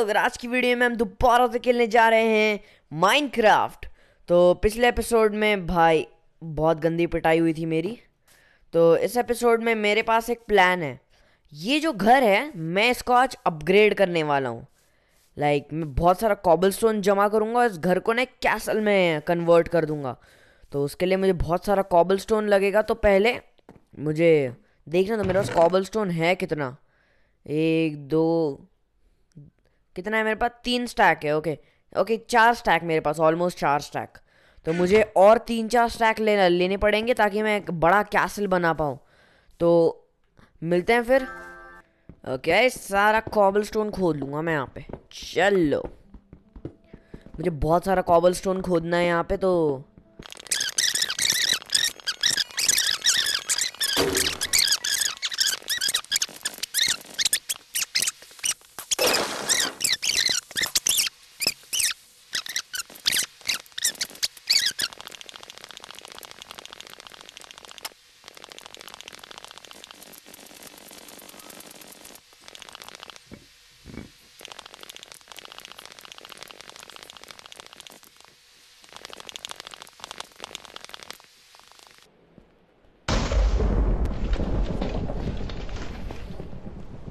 अगर आज की वीडियो में हम दोबारा से खेलने जा रहे हैं माइनक्राफ्ट तो पिछले एपिसोड में भाई बहुत गंदी पिटाई हुई थी मेरी तो इस एपिसोड में मेरे पास एक प्लान है ये जो घर है मैं इसको आज अपग्रेड करने वाला हूँ लाइक like, मैं बहुत सारा कॉबल स्टोन जमा करूँगा इस घर को ना कैसल में कन्वर्ट कर दूँगा तो उसके लिए मुझे बहुत सारा कॉबल स्टोन लगेगा तो पहले मुझे देखना तो मेरे पास कॉबल स्टोन है कितना एक दो कितना है मेरे पास तीन स्टैक है ओके ओके चार स्टैक मेरे पास ऑलमोस्ट चार स्टैक तो मुझे और तीन चार स्टैक ले लेने पड़ेंगे ताकि मैं एक बड़ा कैसल बना पाऊँ तो मिलते हैं फिर ओके okay, सारा कॉबल स्टोन खोद लूँगा मैं यहाँ पे चलो मुझे बहुत सारा कॉबल स्टोन खोदना है यहाँ पे तो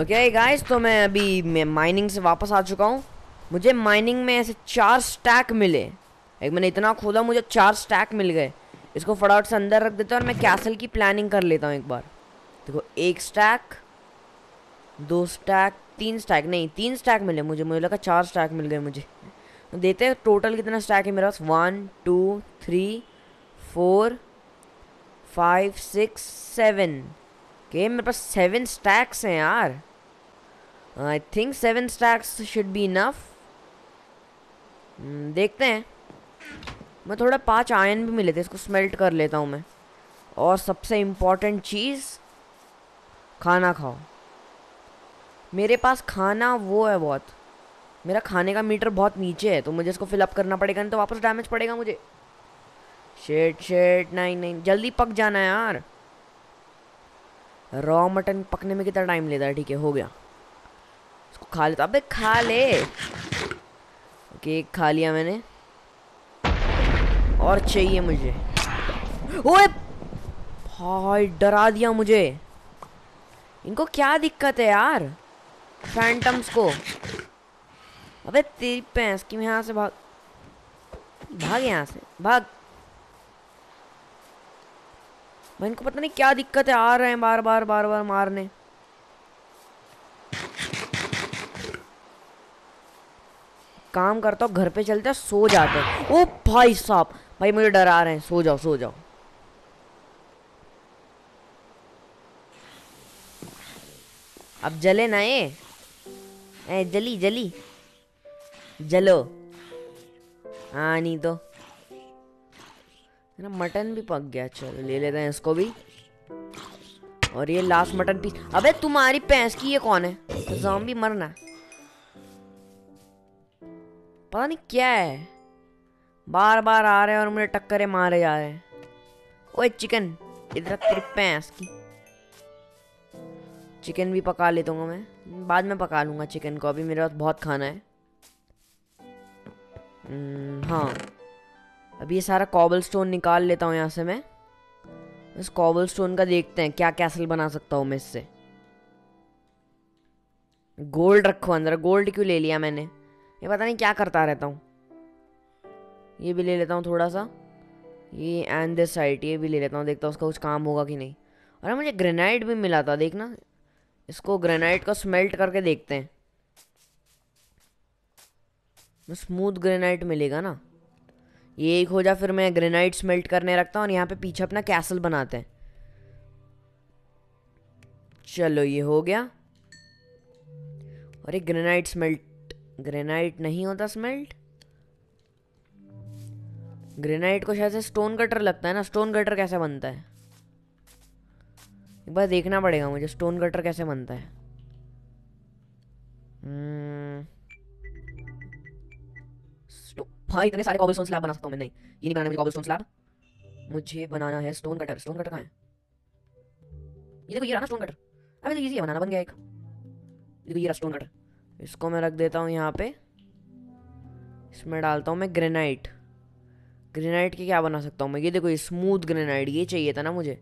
ओके गाइस तो मैं अभी मैं माइनिंग से वापस आ चुका हूँ मुझे माइनिंग में ऐसे चार स्टैक मिले एक मैंने इतना खोदा मुझे चार स्टैक मिल गए इसको फटाफट से अंदर रख देता हूँ और मैं कैसल की प्लानिंग कर लेता हूँ एक बार देखो एक स्टैक दो स्टैक तीन स्टैक नहीं तीन स्टैक मिले मुझे मुझे लगा चार स्टैक मिल गए मुझे तो देते हैं टोटल कितना स्टैक है मेरे पास one two three four five six seven के मेरे पास सेवन स्टैक्स हैं यार I think seven stacks should be enough देखते हैं मैं थोड़ा पांच आयन भी मिले थे इसको स्मेल्ट कर लेता हूँ मैं और सबसे इम्पोर्टेंट चीज़ खाना खाओ मेरे पास खाना वो है बहुत मेरा खाने का मीटर बहुत नीचे है तो मुझे इसको फिलअप करना पड़ेगा नहीं तो वापस डैमेज पड़ेगा मुझे शेट शेट नहीं नहीं जल्दी पक जाना है यार रॉ मटन पकने में कितना टाइम लेता है ठीक है हो गया इसको खा लेता अबे खा ले केक खा लिया मैंने और चाहिए मुझे ओए भाई डरा दिया मुझे इनको क्या दिक्कत है यार फैंटम्स को अबे तेरी पैंस की यहाँ से भाग भाग यहाँ से भाग भाई इनको पता नहीं क्या दिक्कत है आ रहे हैं बार बार बार बार मारने काम करता हूँ घर पे चलते हैं सो जाते हैं ओ भाई साहब भाई मुझे डरा रहे हैं सो जाओ सो जाओ अब जले ना ये जली जली जलो हाँ नहीं तो ना मटन भी पक गया चलो ले लेते हैं इसको भी और ये लास्ट मटन पीस अबे तुम्हारी पैंस की ये कौन है तो जॉम्बी मरना पता नहीं क्या है बार बार आ रहे हैं और मुझे टक्करे मारे जा रहे हैं ओए चिकन इधर तिरपे हैं इसकी चिकन भी पका लेता हूँ मैं बाद में पका लूँगा चिकन को अभी मेरे पास बहुत खाना है हम्म, हाँ अभी ये सारा कॉबल स्टोन निकाल लेता हूँ यहाँ से मैं इस कॉबल स्टोन का देखते हैं क्या कैसल बना सकता हूँ मैं इससे गोल्ड रखो अंदर गोल्ड क्यों ले लिया मैंने ये पता नहीं क्या करता रहता हूँ ये भी ले लेता हूँ थोड़ा सा ये एंड दिस साइड ये भी ले लेता हूँ देखता हूँ उसका कुछ काम होगा कि नहीं अरे मुझे ग्रेनाइट भी मिला था देखना इसको ग्रेनाइट को स्मेल्ट करके देखते हैं स्मूथ ग्रेनाइट मिलेगा ना ये एक हो जा फिर मैं ग्रेनाइट स्मेल्ट करने रखता हूँ और यहाँ पे पीछे अपना कैसल बनाते हैं चलो ये हो गया और एक ग्रेनाइट स्मेल्ट ग्रेनाइट नहीं होता स्मेल्ट ग्रेनाइट को शायद से स्टोन कटर लगता है ना स्टोन कटर कैसे बनता है एक बार देखना पड़ेगा मुझे स्टोन कटर कैसे बनता है भाई हम्म। हाँ, इतने सारे कॉबलस्टोन स्लैब बना सकता हूँ मैं नहीं ये नहीं बनाना मुझे कॉबलस्टोन स्लैब मुझे बनाना है स्टोन कटर स्टोन कटर कहाँ है ये देखो ये रहा ना स्टोन कटर अभी तो इजी है बनाना बन गया एक देखो ये रहा स्टोन कटर इसको मैं रख देता हूँ यहाँ पे इसमें डालता हूँ मैं ग्रेनाइट ग्रेनाइट के क्या बना सकता हूँ मैं ये देखो ये स्मूथ ग्रेनाइट ये चाहिए था ना मुझे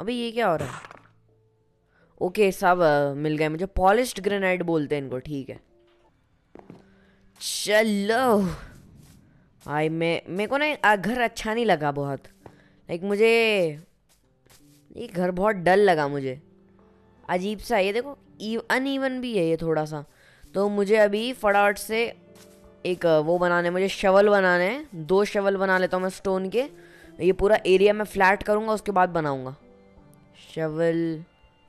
अबे ये क्या हो रहा है ओके सब मिल गए मुझे पॉलिश्ड ग्रेनाइट बोलते हैं इनको ठीक है चलो आई मैं मेरे को ना घर अच्छा नहीं लगा बहुत लाइक मुझे ये घर बहुत डल लगा मुझे अजीब सा है ये देखो अन ईवन भी है ये थोड़ा सा तो मुझे अभी फटाफट से एक वो बनाने मुझे शवल बनाने हैं दो शवल बना लेता हूँ मैं स्टोन के ये पूरा एरिया मैं फ्लैट करूँगा उसके बाद बनाऊँगा शवल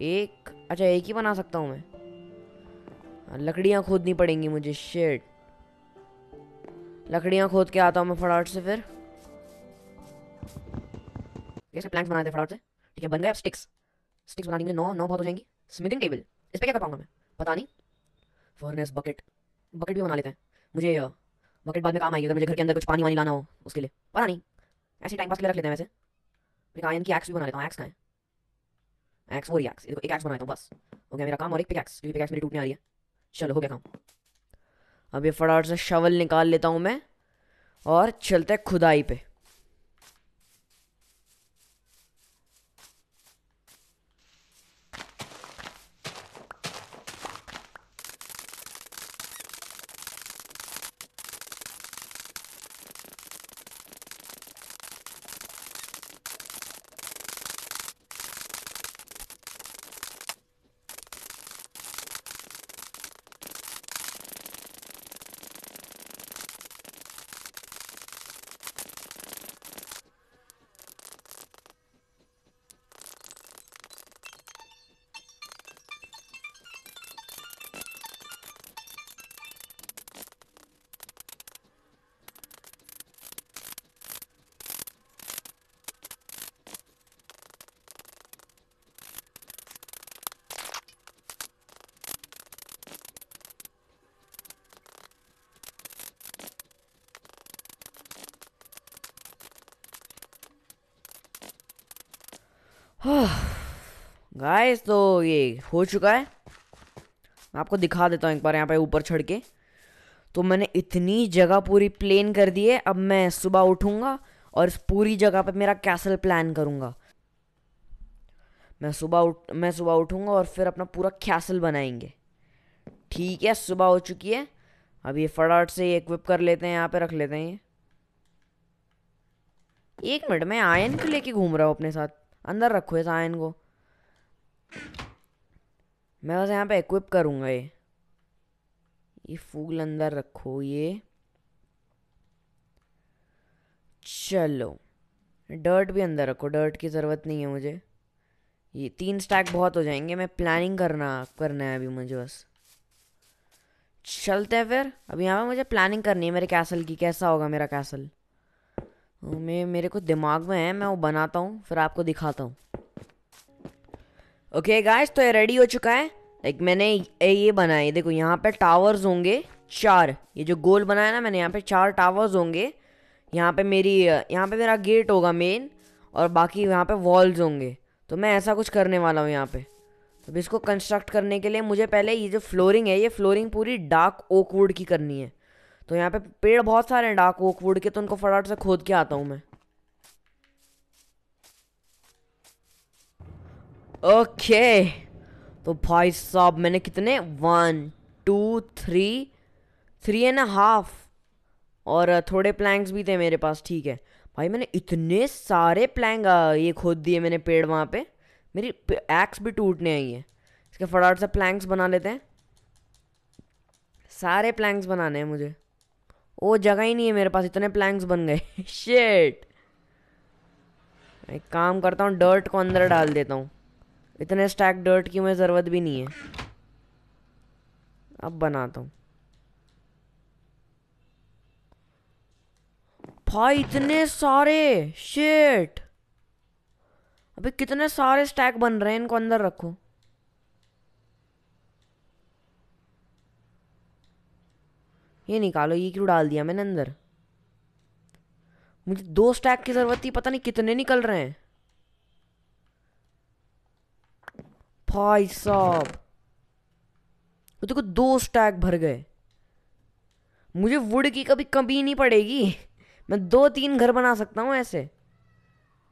एक अच्छा एक ही बना सकता हूँ मैं हाँ, लकड़ियाँ खोदनी पड़ेंगी मुझे शेड लकड़ियाँ खोद के आता हूँ मैं फटाफट से फिर प्लांट्स बनाते फटाफट से ठीक है बन गए स्टिक्स स्टिक्स बनाने में नौ नौ बहुत हो जाएंगी स्मिथिंग टेबल इस पर क्या कर पाऊंगा मैं पता नहीं फर्नेस बकेट बकेट भी बना लेते हैं मुझे बकेट बाद में काम आएगी अगर मुझे घर के अंदर कुछ पानी वानी लाना हो उसके लिए पता नहीं ऐसे टाइम पास के लिए रख लेते हैं वैसे फिर आयन की एक्स भी बना लेता हूँ एक्स का है एक्स और एक्स एक एक्स बनाता हूँ बस हो गया मेरा काम और एक पिकैक्स क्योंकि पिकैक्स मेरी टूटने आ रही है चलो हो गया काम अभी फटाफट से शवल निकाल लेता हूँ मैं और चलते हैं खुदाई पे गाइस तो ये हो चुका है मैं आपको दिखा देता हूँ एक बार यहाँ पे ऊपर चढ़ के तो मैंने इतनी जगह पूरी प्लेन कर दी है अब मैं सुबह उठूँगा और इस पूरी जगह पे मेरा कैसल प्लान करूँगा मैं सुबह उठ मैं सुबह उठूँगा और फिर अपना पूरा कैसल बनाएंगे ठीक है सुबह हो चुकी है अब ये फटाफट से इक्विप कर लेते हैं यहाँ पे रख लेते हैं ये एक मिनट मैं आयन को लेके घूम रहा हूँ अपने साथ अंदर रखो इस आयन को मैं बस यहाँ पे इक्विप करूँगा ये ये फूल अंदर रखो ये चलो डर्ट भी अंदर रखो डर्ट की ज़रूरत नहीं है मुझे ये तीन स्टैक बहुत हो जाएंगे मैं प्लानिंग करना करना है अभी मुझे बस चलते हैं फिर अब यहाँ पे मुझे प्लानिंग करनी है मेरे कैसल की कैसा होगा मेरा कैसल मैं मेरे को दिमाग में है मैं वो बनाता हूँ फिर आपको दिखाता हूँ ओके गाइस तो ये रेडी हो चुका है लाइक मैंने ये बनाया है देखो यहाँ पे टावर्स होंगे चार ये जो गोल बनाया ना मैंने यहाँ पे चार टावर्स होंगे यहाँ पे मेरी यहाँ पे मेरा गेट होगा मेन और बाकी यहाँ पे वॉल्स होंगे तो मैं ऐसा कुछ करने वाला हूँ यहाँ पे अब इसको कंस्ट्रक्ट करने के लिए मुझे पहले ये जो फ्लोरिंग है ये फ्लोरिंग पूरी डार्क ओक वुड की करनी है तो यहाँ पे पेड़ बहुत सारे हैं डाक वोक वुड के तो उनको फटाफट से खोद के आता हूँ मैं ओके तो भाई साहब मैंने कितने one two three three and half और थोड़े प्लैंक्स भी थे मेरे पास ठीक है भाई मैंने इतने सारे प्लैंक ये खोद दिए मैंने पेड़ वहाँ पे मेरी एक्स भी टूटने आई है इसके फटाफट से प्लैंक्स बना लेते हैं सारे प्लैंक्स बनाने हैं मुझे वो जगह ही नहीं है मेरे पास इतने प्लैंक्स बन गए शेट एक काम करता हूँ डर्ट को अंदर डाल देता हूँ इतने स्टैक डर्ट की मुझे ज़रूरत भी नहीं है अब बनाता हूँ भाई इतने सारे शेट अभी कितने सारे स्टैक बन रहे हैं इनको अंदर रखो ये निकालो ये क्यों डाल दिया मैंने अंदर मुझे दो स्टैक की ज़रूरत थी पता नहीं कितने निकल रहे हैं भाई साहब तो देखो दो स्टैक भर गए मुझे वुड की कभी कमी नहीं पड़ेगी मैं दो तीन घर बना सकता हूँ ऐसे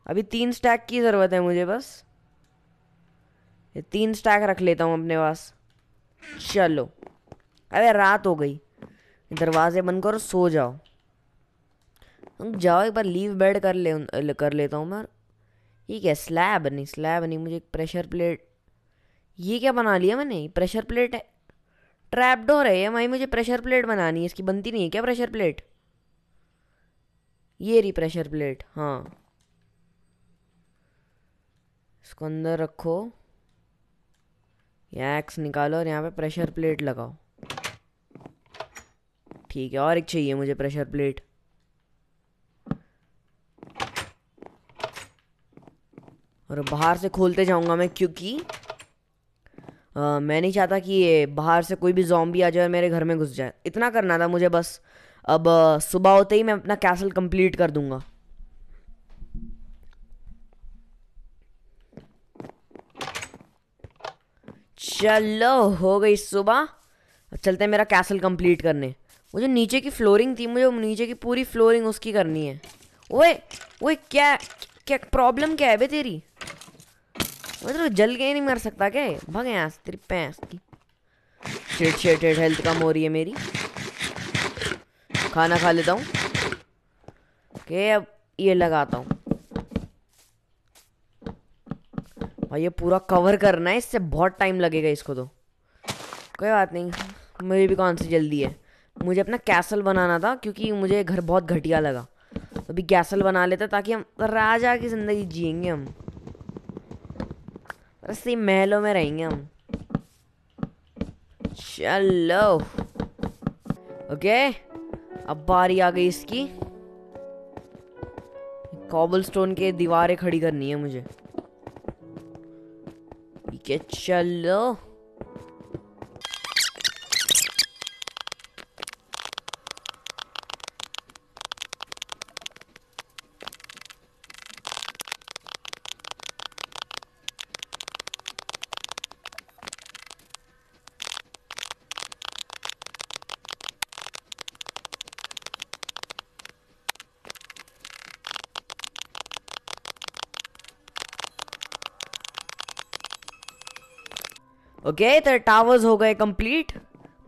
अभी तीन स्टैक की ज़रूरत है मुझे बस ये तीन स्टैक रख लेता हूँ अपने पास चलो अरे रात हो गई दरवाजे बंद करो सो जाओ जाओ एक बार लीव बेड कर ले कर लेता हूँ मैं ये क्या स्लैब नहीं स्लैब नहीं मुझे एक प्रेशर प्लेट ये क्या बना लिया मैंने प्रेशर प्लेट है ट्रैप डोर है ये भाई मुझे प्रेशर प्लेट बनानी है इसकी बनती नहीं है क्या प्रेशर प्लेट ये रही प्रेशर प्लेट हाँ इसको अंदर रखो यहाँ एक्स निकालो और यहाँ पे प्रेशर प्लेट लगाओ ठीक है और एक चाहिए मुझे प्रेशर प्लेट और बाहर से खोलते जाऊंगा मैं क्योंकि मैं नहीं चाहता कि ये बाहर से कोई भी जॉम्बी आ जाए मेरे घर में घुस जाए इतना करना था मुझे बस अब सुबह होते ही मैं अपना कैसल कंप्लीट कर दूंगा चलो हो गई सुबह चलते हैं मेरा कैसल कंप्लीट करने वो जो नीचे की फ्लोरिंग थी मुझे नीचे की पूरी फ्लोरिंग उसकी करनी है ओए ओए क्या क्या प्रॉब्लम क्या है बे तेरी मतलब तो जल के नहीं मर सकता क्या भगे यहाँ से तेरी पैंस की शेट शेट शेट हेल्थ कम हो रही है मेरी खाना खा लेता हूँ के अब ये लगाता हूँ भाई ये पूरा कवर करना है इससे बहुत टाइम लगेगा इसको तो कोई बात नहीं मेरी भी कौन सी जल्दी है मुझे अपना कैसल बनाना था क्योंकि मुझे घर बहुत घटिया लगा अभी कैसल बना लेते ताकि हम राजा की ज़िंदगी जियेंगे हम ऐसे महलों में रहेंगे हम चलो ओके अब बारी आ गई इसकी कॉबल स्टोन के दीवारें खड़ी करनी है मुझे ठीक है चलो ओके तो टावर्स हो गए कंप्लीट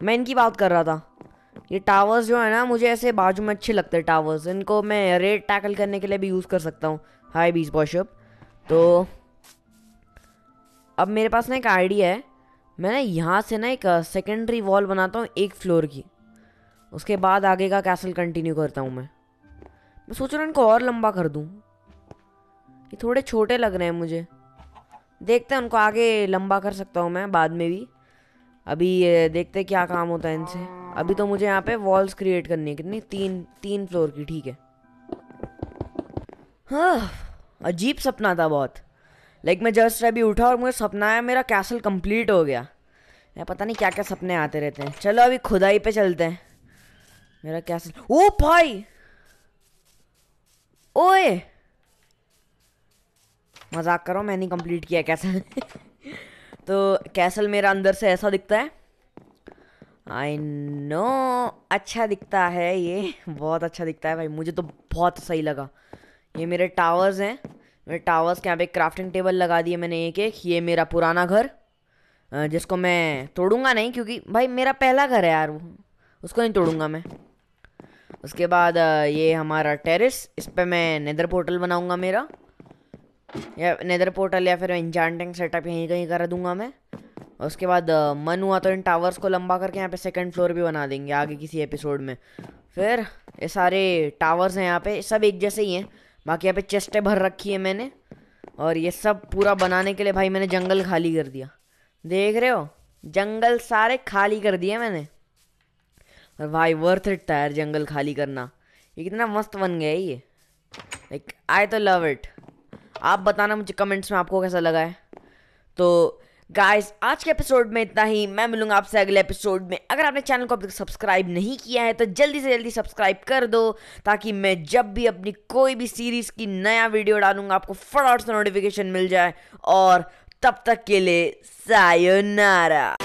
मैं इनकी बात कर रहा था ये टावर्स जो है ना मुझे ऐसे बाजू में अच्छे लगते हैं टावर्स इनको मैं रेड टैकल करने के लिए भी यूज़ कर सकता हूँ हाई बीच बॉशअप तो अब मेरे पास ना एक आइडिया है मैं ना यहाँ से ना एक सेकेंडरी uh, वॉल बनाता हूँ एक फ्लोर की उसके बाद आगे का कैसल कंटिन्यू करता हूँ मैं मैं सोच रहा हूँ इनको और लंबा कर दूँ ये थोड़े छोटे लग रहे हैं मुझे देखते हैं उनको आगे लंबा कर सकता हूँ मैं बाद में भी अभी देखते क्या काम होता है इनसे अभी तो मुझे यहाँ पे वॉल्स क्रिएट करनी है कितनी तीन तीन फ्लोर की ठीक है हाँ अजीब सपना था बहुत लाइक मैं जस्ट अभी उठा और मुझे सपना आया मेरा कैसल कंप्लीट हो गया मैं पता नहीं क्या क्या सपने आते रहते हैं चलो अभी खुदाई पे चलते हैं मेरा कैसल ओ भाई ओए मजाक करो मैंने कंप्लीट किया कैसल तो कैसल मेरा अंदर से ऐसा दिखता है आई नो अच्छा दिखता है ये बहुत अच्छा दिखता है भाई मुझे तो बहुत सही लगा ये मेरे टावर्स हैं मेरे टावर्स के यहाँ पे क्राफ्टिंग टेबल लगा दिए मैंने एक एक ये मेरा पुराना घर जिसको मैं तोड़ूंगा नहीं क्योंकि भाई मेरा पहला घर है यार वो उसको नहीं तोड़ूंगा मैं उसके बाद ये हमारा टेरेस इस पर मैं नेदर पोर्टल बनाऊंगा मेरा या नेदर पोर्टल या फिर इंचांटिंग सेटअप यहीं कहीं कर दूंगा मैं और उसके बाद मन हुआ तो इन टावर्स को लंबा करके यहाँ पे सेकंड फ्लोर भी बना देंगे आगे किसी एपिसोड में फिर ये सारे टावर्स हैं यहाँ पे सब एक जैसे ही हैं बाकी यहाँ पे चेस्टें भर रखी है मैंने और ये सब पूरा बनाने के लिए भाई मैंने जंगल खाली कर दिया देख रहे हो जंगल सारे खाली कर दिए मैंने और भाई वर्थ इट था यार जंगल खाली करना ये कितना मस्त बन गया ये लाइक आई तो लव इट आप बताना मुझे कमेंट्स में आपको कैसा लगा है तो गाइस आज के एपिसोड में इतना ही मैं मिलूंगा आपसे अगले एपिसोड में अगर आपने चैनल को अभी तक सब्सक्राइब नहीं किया है तो जल्दी से जल्दी सब्सक्राइब कर दो ताकि मैं जब भी अपनी कोई भी सीरीज़ की नया वीडियो डालूंगा आपको फटाफट से नोटिफिकेशन मिल जाए और तब तक के लिए सायोनारा